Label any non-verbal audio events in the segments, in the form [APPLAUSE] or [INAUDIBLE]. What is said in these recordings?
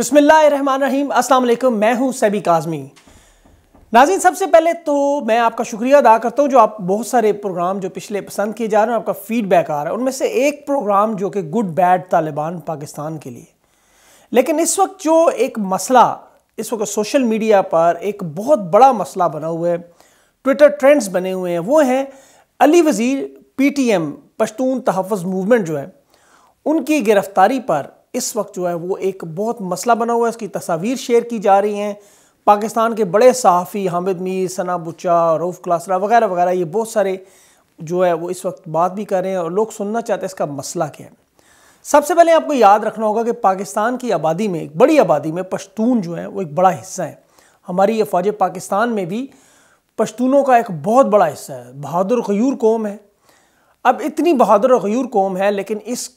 बिस्मिल्लाम अस्सलाम मैं हूं सैबी काजमी नाजिन सबसे पहले तो मैं आपका शुक्रिया अदा करता हूं जो आप बहुत सारे प्रोग्राम जो पिछले पसंद किए जा रहे हैं आपका फीडबैक आ रहा है उनमें से एक प्रोग्राम जो कि गुड बैड तालिबान पाकिस्तान के लिए लेकिन इस वक्त जो एक मसला इस वक्त सोशल मीडिया पर एक बहुत बड़ा मसला बना हुआ है ट्विटर ट्रेंड्स बने हुए हैं वो हैं Ali Wazir P T M Pashtun Tahaffuz movement जो है उनकी गिरफ़्तारी पर इस वक्त जो है वो एक बहुत मसला बना हुआ है इसकी तस्वीर शेयर की जा रही हैं पाकिस्तान के बड़े सहाफ़ी हामिद मीर सना बुच्चा रूफ क्लासरा वगैरह वगैरह ये बहुत सारे जो है वो इस वक्त बात भी कर रहे हैं और लोग सुनना चाहते हैं इसका मसला क्या है सबसे पहले आपको याद रखना होगा कि पाकिस्तान की आबादी में एक बड़ी आबादी में पश्तून जो है वो एक बड़ा हिस्सा है हमारी ये फौज पाकिस्तान में भी पश्तूनों का एक बहुत बड़ा हिस्सा है बहादुर गयूर कौम है अब इतनी बहादुर गयूर कौम है लेकिन इस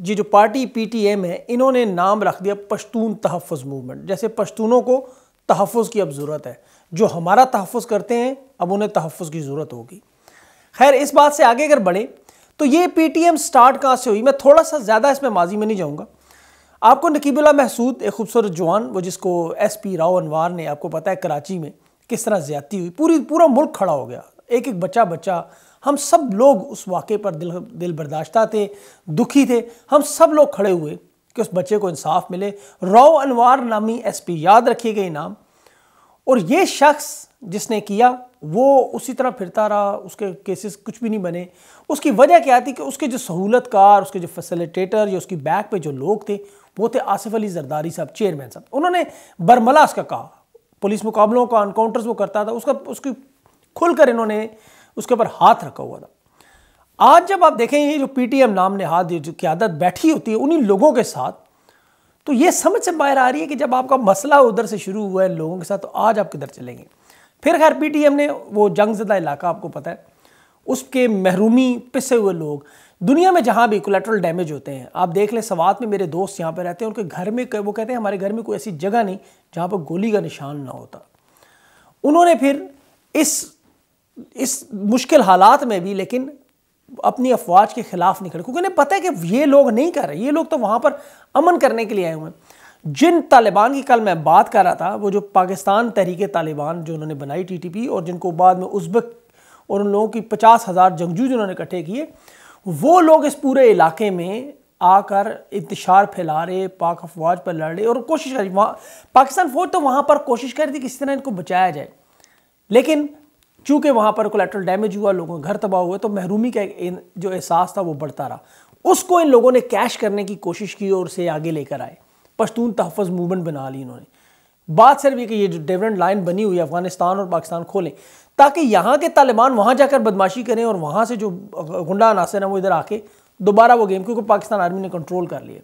ये जो पार्टी पीटीएम है इन्होंने नाम रख दिया पश्तून तहफ़ मूवमेंट जैसे पश्तूनों को तहफ़ की अब ज़रूरत है जो हमारा तहफ़ करते हैं अब उन्हें तहफ़ की ज़रूरत होगी खैर इस बात से आगे अगर बढ़ें तो ये पीटीएम स्टार्ट कहाँ से हुई मैं थोड़ा सा ज़्यादा इसमें माजी में नहीं जाऊँगा आपको नकीबुल्ला महसूद एक खूबसूरत जवान वो जिसको एस पी राव अनवार ने आपको पता है कराची में किस तरह ज़्यादती हुई पूरी पूरा मुल्क खड़ा हो गया एक एक बच्चा बच्चा हम सब लोग उस वाक़े पर दिल दिल बर्दाश्ता थे दुखी थे हम सब लोग खड़े हुए कि उस बच्चे को इंसाफ मिले रो अनवार नामी एसपी याद गए नाम और ये शख्स जिसने किया वो उसी तरह फिरता रहा उसके केसेस कुछ भी नहीं बने उसकी वजह क्या थी कि उसके जो सहूलतकार उसके जो फैसिलिटेटर या उसकी बैक पे जो लोग थे वो थे आसिफ अली जरदारी साहब चेयरमैन साहब उन्होंने बरमला उसका कहा पुलिस मुकाबलों का अनकाउंटर्स वो करता था उसका उसकी खुलकर इन्होंने उसके ऊपर हाथ रखा हुआ था आज जब आप देखें ये जो पीटीएम नाम ने हाथ जो की आदत बैठी होती है उन्हीं लोगों के साथ तो ये समझ से बाहर आ रही है कि जब आपका मसला उधर से शुरू हुआ है लोगों के साथ तो आज आप किधर चलेंगे फिर खैर पीटीएम ने वो जंग इलाका आपको पता है उसके महरूमी पिसे हुए लोग दुनिया में जहाँ भी कोलेट्रल डैमेज होते हैं आप देख लें सवात में मेरे दोस्त यहाँ पर रहते हैं उनके घर में वो कहते हैं हमारे घर में कोई ऐसी जगह नहीं जहाँ पर गोली का निशान ना होता उन्होंने फिर इस इस मुश्किल हालात में भी लेकिन अपनी अफवाज के खिलाफ निकले क्योंकि उन्हें पता है कि ये लोग नहीं कर रहे ये लोग तो वहाँ पर अमन करने के लिए आए हुए हैं जिन तालिबान की कल मैं बात कर रहा था वो जो पाकिस्तान तहरीक तालिबान जो उन्होंने बनाई टीटीपी और जिनको बाद में उज्बक और उन लोगों की पचास हज़ार जंगजू जिन्होंने इकट्ठे किए वो लोग इस पूरे इलाके में आकर इंतशार फैला रहे पाक अफवाज पर लड़ रहे और कोशिश कर वहाँ पाकिस्तान फ़ौज तो वहाँ पर कोशिश कर रही थी किसी तरह इनको बचाया जाए लेकिन चूँकि वहाँ पर कोलेट्रल डैमेज हुआ लोगों के घर तबाह हुए तो महरूमी का जो एहसास था वो बढ़ता रहा उसको इन लोगों ने कैश करने की कोशिश की और उसे आगे लेकर आए पश्तून तहफ़ मूवमेंट बना ली इन्होंने बात सिर्फ ये कि ये जो डिफरेंट लाइन बनी हुई है अफगानिस्तान और पाकिस्तान खोलें ताकि यहाँ के तालिबान वहाँ जाकर बदमाशी करें और वहाँ से जो गुंडा अनासर हैं वो इधर आके दोबारा वो गेम क्योंकि पाकिस्तान आर्मी ने कंट्रोल कर लिया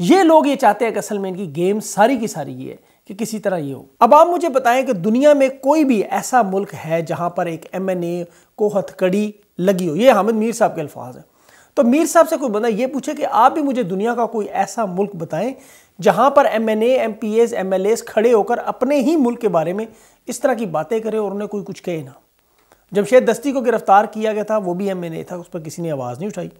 ये लोग ये चाहते हैं कि असल में इनकी गेम सारी की सारी ये है कि किसी तरह ये हो अब आप मुझे बताएं कि दुनिया में कोई भी ऐसा मुल्क है जहां पर एक एम एन ए को हथकड़ी लगी हो ये हामिद मीर साहब के अल्फाज हैं तो मीर साहब से कोई बंदा ये पूछे कि आप भी मुझे दुनिया का कोई ऐसा मुल्क बताएं जहां पर M N M P S M L S खड़े होकर अपने ही मुल्क के बारे में इस तरह की बातें करें और उन्हें कोई कुछ कहे ना जमशेद दस्ती को गिरफ्तार किया गया था वो भी एम एन ए था उस पर किसी ने आवाज़ नहीं उठाई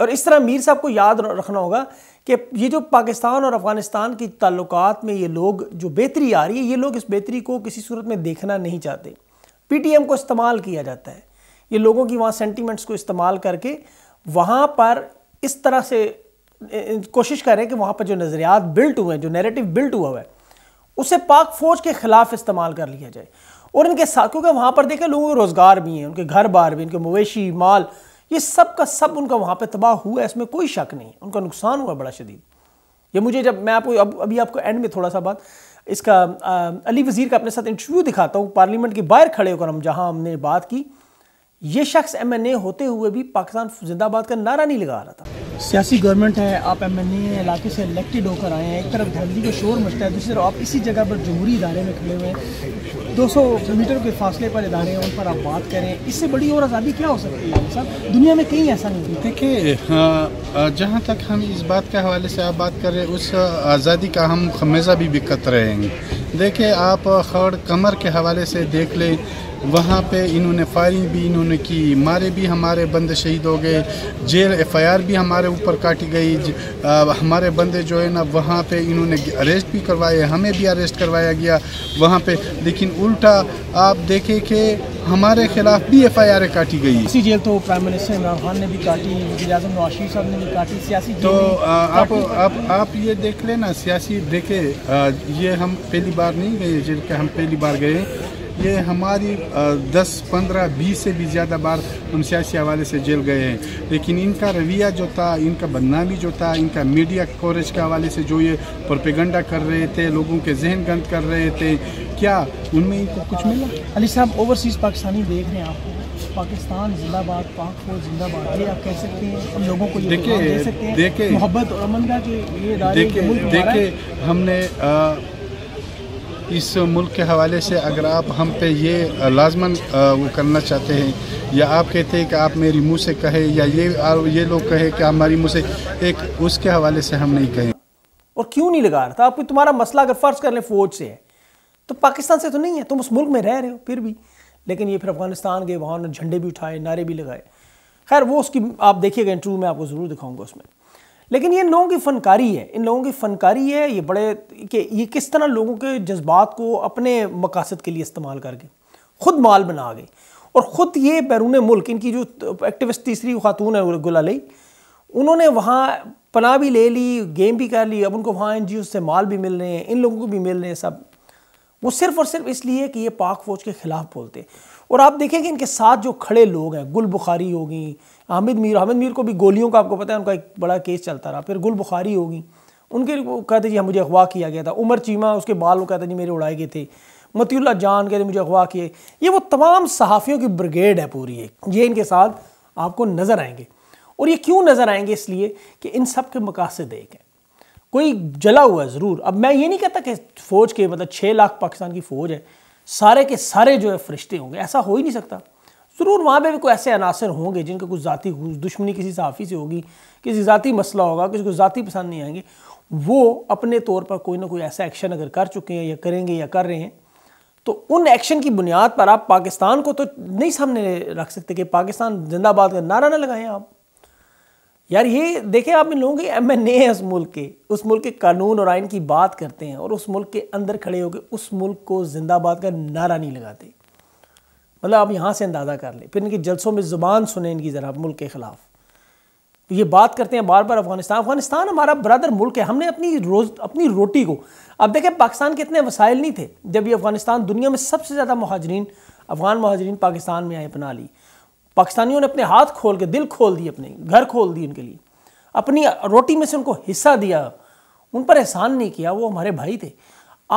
और इस तरह मीर साहब को याद रखना होगा कि ये जो पाकिस्तान और अफगानिस्तान के ताल्लुकात में ये लोग जो बेहतरी आ रही है ये लोग इस बेहतरी को किसी सूरत में देखना नहीं चाहते पीटीएम को इस्तेमाल किया जाता है ये लोगों की वहाँ सेंटिमेंट्स को इस्तेमाल करके वहाँ पर इस तरह से कोशिश करें कि वहाँ पर जो नज़रियात बिल्ट हुए हैं जो नैरेटिव बिल्ट हुआ हुआ है उसे पाक फ़ौज के ख़िलाफ़ इस्तेमाल कर लिया जाए और इनके साथ क्योंकि वहाँ पर देखें लोगों के रोज़गार भी हैं उनके घर बार भी उनके मवेशी माल ये सब का सब उनका वहाँ पर तबाह हुआ है इसमें कोई शक नहीं उनका नुकसान हुआ बड़ा शदीद ये मुझे जब मैं आपको अब अभी आपको एंड में थोड़ा सा बात इसका आ, अली वज़ीर का अपने साथ इंटरव्यू दिखाता हूँ पार्लियामेंट के बाहर खड़े होकर हम जहाँ हमने बात की ये शख्स एमएनए होते हुए भी पाकिस्तान जिंदाबाद का नारा नहीं लगा रहा था सियासी गवर्नमेंट है आप एम एन ए इलाके से इलेक्टेड होकर आए हैं एक तरफ धरती का शोर मचता है दूसरी तरफ आप इसी जगह पर जमहूरी इदारे में खड़े हुए हैं दो सौ मीटर के फासले पर इदारे हैं उन पर आप बात करें इससे बड़ी और आज़ादी क्या हो सकती है साहब दुनिया में कहीं ऐसा नहीं देखिए हाँ, जहाँ तक हम इस बात के हवाले से आप बात करें उस आज़ादी का हम हमेशा भी बिकत रहेंगे देखिए आप खड़ कमर के हवाले से देख लें वहाँ पे इन्होंने फायरिंग भी इन्होंने की मारे भी हमारे बंदे शहीद हो गए जेल एफआईआर भी हमारे ऊपर काटी गई हमारे बंदे जो है ना वहाँ पे इन्होंने अरेस्ट भी करवाए हमें भी अरेस्ट करवाया गया वहाँ पे लेकिन उल्टा आप देखें कि हमारे खिलाफ भी एफ आई आर काटी गई इसी जेल तो प्राइम मिनिस्टर इमरान खान ने भी काटी वजी अजम नवाशी साहब ने भी काटी सियासी तो आप आप आप ये देख लेना सियासी देखे ये हम पहली बार नहीं गए जेल के हम पहली बार गए ये हमारी दस पंद्रह बीस से भी ज़्यादा बार हम सियासी हवाले से जेल गए हैं लेकिन इनका रवैया जो था इनका बदनामी जो था इनका मीडिया कवरेज के हवाले से जो ये प्रोपेगंडा कर रहे थे लोगों के जहन गंद कर रहे थे क्या उनमें इनको कुछ मिला अली साहब ओवरसीज़ पाकिस्तानी देख रहे हैं आपको पाकिस्तान जिंदाबाद पाक को जिंदाबाद ये आप कह सकते हैं हम लोगों को देखे, दे सकते हैं देखे मोहब्बत और अमन का जो ये देखे देखे हमने आ, इस मुल्क के हवाले से अगर आप हम पे ये लाजमन वो करना चाहते हैं या आप कहते हैं कि आप मेरी मुंह से कहे या ये ये लोग कहे कि आप हमारी मुंह से एक उसके हवाले से हम नहीं कहें और क्यों नहीं लगा रहा था आपको तुम्हारा मसला अगर फ़र्ज़ कर लें फ़ौज से है तो पाकिस्तान से तो नहीं है तुम उस मुल्क में रह रहे हो फिर भी लेकिन ये फिर अफगानिस्तान गए वहाँ झंडे भी उठाए नारे भी लगाए खैर वो उसकी आप देखिएगा इंटरव्यू में आपको ज़रूर दिखाऊंगा उसमें लेकिन ये इन लोगों की फनकारी है इन लोगों की फनकारी है ये बड़े कि ये किस तरह लोगों के जज्बात को अपने मकासद के लिए इस्तेमाल करके खुद माल बना गए और ख़ुद ये बैरून मुल्क इनकी जो एक्टिविस्ट तीसरी खातून है गुलाई उन्होंने वहाँ पनाह भी ले ली गेम भी कर ली अब उनको वहाँ एन से माल भी मिल रहे हैं इन लोगों को भी मिल रहे हैं सब वो सिर्फ और सिर्फ इसलिए कि ये पाक फ़ौज के ख़िलाफ़ बोलते और आप देखें कि इनके साथ जो खड़े लोग हैं गुल बुखारी हो गई हामिद मीर हामिद मीर को भी गोलियों का आपको पता है उनका एक बड़ा केस चलता रहा फिर गुल बुखारी होगी उनके वो कहते जी हाँ, मुझे अगवा किया गया था उमर चीमा उसके बाल वो कहते जी मेरे उड़ाए गए थे मतील्ला जान कहते मुझे अगवा किए ये वो तमाम सहाफ़ियों की ब्रिगेड है पूरी एक ये इनके साथ आपको नज़र आएंगे और ये क्यों नज़र आएंगे इसलिए कि इन सब के मकासद एक हैं कोई जला हुआ है ज़रूर अब मैं ये नहीं कहता कि फ़ौज के मतलब छः लाख पाकिस्तान की फ़ौज है सारे के सारे जो है फरिश्ते होंगे ऐसा हो ही नहीं सकता ज़रूर वहाँ पर भी कोई ऐसे अनासर होंगे जिनके कुछ ज़ाती दुश्मनी किसी साफ़ी से होगी किसी ज़ाती मसला होगा किसी को ज़ाती पसंद नहीं आएंगे वो अपने तौर पर कोई ना कोई ऐसा एक्शन अगर कर चुके हैं या करेंगे या कर रहे हैं तो उन एक्शन की बुनियाद पर आप पाकिस्तान को तो नहीं सामने रख सकते कि पाकिस्तान जिंदाबाद का नारा ना लगाएं आप यार ये देखें आप इन लोगों के एम एन ए हैं उस मुल्क के उस मुल्क के कानून और आइन की बात करते हैं और उस मुल्क के अंदर खड़े होकर उस मुल्क को जिंदाबाद का नारा नहीं लगाते मतलब आप यहाँ से अंदाज़ा कर लें फिर इनके जलसों में ज़ुबान सुने इनकी ज़रा मुल्क के ख़िलाफ़ तो ये बात करते हैं बार बार अफगानिस्तान अफगानिस्तान हमारा ब्रदर मुल्क है हमने अपनी रोज़ अपनी रोटी को अब देखें पाकिस्तान के इतने वसाइल नहीं थे जब ये अफगानिस्तान दुनिया में सबसे ज़्यादा महाजरीन अफगान महाजरीन पाकिस्तान में आए अपना ली पाकिस्तानियों ने अपने हाथ खोल के दिल खोल दिए अपने घर खोल दिए उनके लिए अपनी रोटी में से उनको हिस्सा दिया उन पर एहसान नहीं किया वो हमारे भाई थे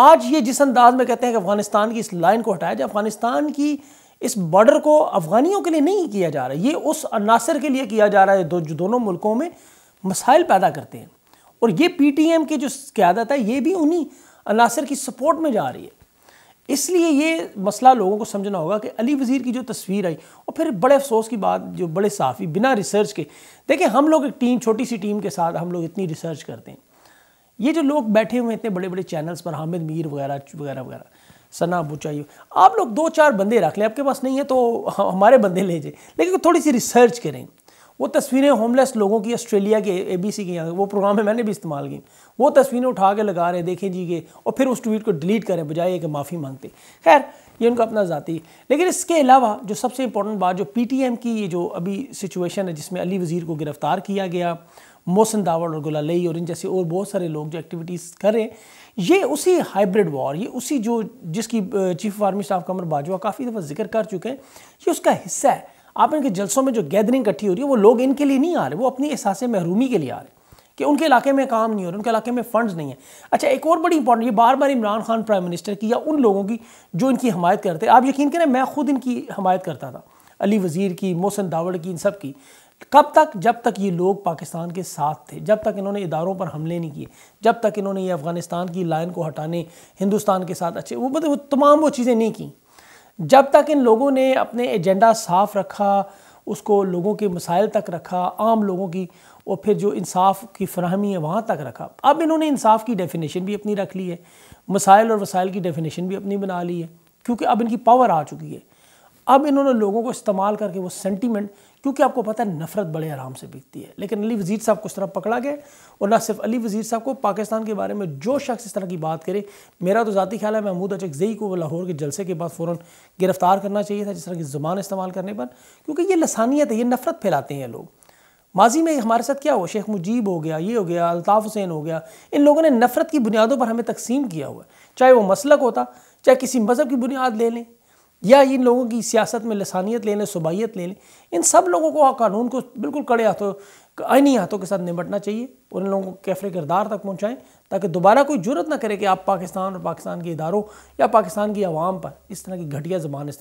आज ये जिस अंदाज में कहते हैं कि अफगानिस्तान की इस लाइन को हटाया जाए अफगानिस्तान की इस बॉर्डर को अफ़गानियों के लिए नहीं किया जा रहा ये उस अनासर के लिए किया जा रहा है दो, जो दोनों मुल्कों में मसाइल पैदा करते हैं और ये पीटीएम की जो क्यादत है ये भी उन्हीं अनासर की सपोर्ट में जा रही है इसलिए ये मसला लोगों को समझना होगा कि अली वज़ीर की जो तस्वीर आई और फिर बड़े अफसोस की बात जो बड़े साफ़ी बिना रिसर्च के देखिए हम लोग एक टीम छोटी सी टीम के साथ हम लोग इतनी रिसर्च करते हैं ये जो लोग बैठे हुए हैं इतने बड़े बड़े चैनल्स पर हामिद मीर वगैरह वगैरह वगैरह सना अबू चाहिए आप लोग दो चार बंदे रख लें आपके पास नहीं है तो [LAUGHS] हमारे बंदे ले जाए लेकिन थोड़ी सी रिसर्च करें वो तस्वीरें होमलेस लोगों की ऑस्ट्रेलिया के ए बी सी के यहाँ वो प्रोग्राम है मैंने भी इस्तेमाल की वो तस्वीरें उठा के लगा रहे देखें जी ये और फिर उस ट्वीट को डिलीट करें बजाय कि माफ़ी मांगते खैर ये उनका अपना ज़ाती लेकिन इसके अलावा जो सबसे इंपॉर्टेंट बात जो पी टी एम की ये जो अभी सिचुएशन है जिसमें अली वज़ीर को गिरफ़्तार किया गया मोहसिन दावड़ और गुलाई और इन जैसे और बहुत सारे लोग जो एक्टिविटीज़ करें ये उसी हाइब्रिड वॉर ये उसी जो जिसकी chief of army staff Qamar Bajwa काफ़ी दफ़ा जिक्र कर चुके हैं ये उसका हिस्सा है आप इनके जलसों में जो गैदरिंग इकट्ठी हो रही है वो लोग इनके लिए नहीं आ रहे वो अपनी एहसास महरूमी के लिए आ रहे हैं कि उनके इलाके में काम नहीं हो रहा उनके इलाके में फंड्स नहीं है अच्छा एक और बड़ी इंपॉर्टेंट ये बार बार इमरान खान प्राइम मिनिस्टर की या उन लोगों की जो इनकी हमायत करते आप यकीन करें मैं खुद इनकी हमायत करता था अली वज़ीर की मोहसन दावड़ की इन सब की कब तक जब तक ये लोग पाकिस्तान के साथ थे जब तक इन्होंने इदारों पर हमले नहीं किए जब तक इन्होंने ये अफ़गानिस्तान की लाइन को हटाने हिंदुस्तान के साथ अच्छे वो मतलब वो तमाम वो चीज़ें नहीं की जब तक इन लोगों ने अपने एजेंडा साफ रखा उसको लोगों के मसाइल तक रखा आम लोगों की और फिर जो इंसाफ की फरहमी है वहाँ तक रखा अब इन्होंने इंसाफ की डेफिनेशन भी अपनी रख ली है मसाइल और वसाइल की डेफिनेशन भी अपनी बना ली है क्योंकि अब इनकी पावर आ चुकी है अब इन्होंने लोगों को इस्तेमाल करके वो सेंटीमेंट क्योंकि आपको पता है नफरत बड़े आराम से बिकती है लेकिन अली वज़ीर साहब को इस तरह पकड़ा गया और ना सिर्फ अली वज़ीर साहब को पाकिस्तान के बारे में जो शख्स इस तरह की बात करे मेरा तो ज़ाती ख्याल है महमूद जई को लाहौर के जलसे के बाद फ़ौर गिरफ़्तार करना चाहिए था जिस तरह की ज़ुबान इस्तेमाल करने पर क्योंकि ये लसानियत है ये नफ़रत फैलाते हैं लोग माजी में हमारे साथ क्या हुआ शेख मुजीब हो गया ये हो गया अल्ताफ़ हुसैन हो गया इन लोगों ने नफ़रत की बुनियादों पर हमें तकसीम किया हुआ है चाहे वो मसलक होता चाहे किसी मज़हब की बुनियाद ले लें या इन लोगों की सियासत में लसानियत ले लें सुबाइत ले लें इन सब लोगों को कानून को बिल्कुल कड़े हाथों आइनी हाथों के साथ निपटना चाहिए और इन लोगों को कैफरे किरदार तक पहुँचाएँ ताकि दोबारा कोई जरूरत ना करे कि आप पाकिस्तान और पाकिस्तान के इदारों या पाकिस्तान की आवाम पर इस तरह की घटिया ज़बान इस्तेमाल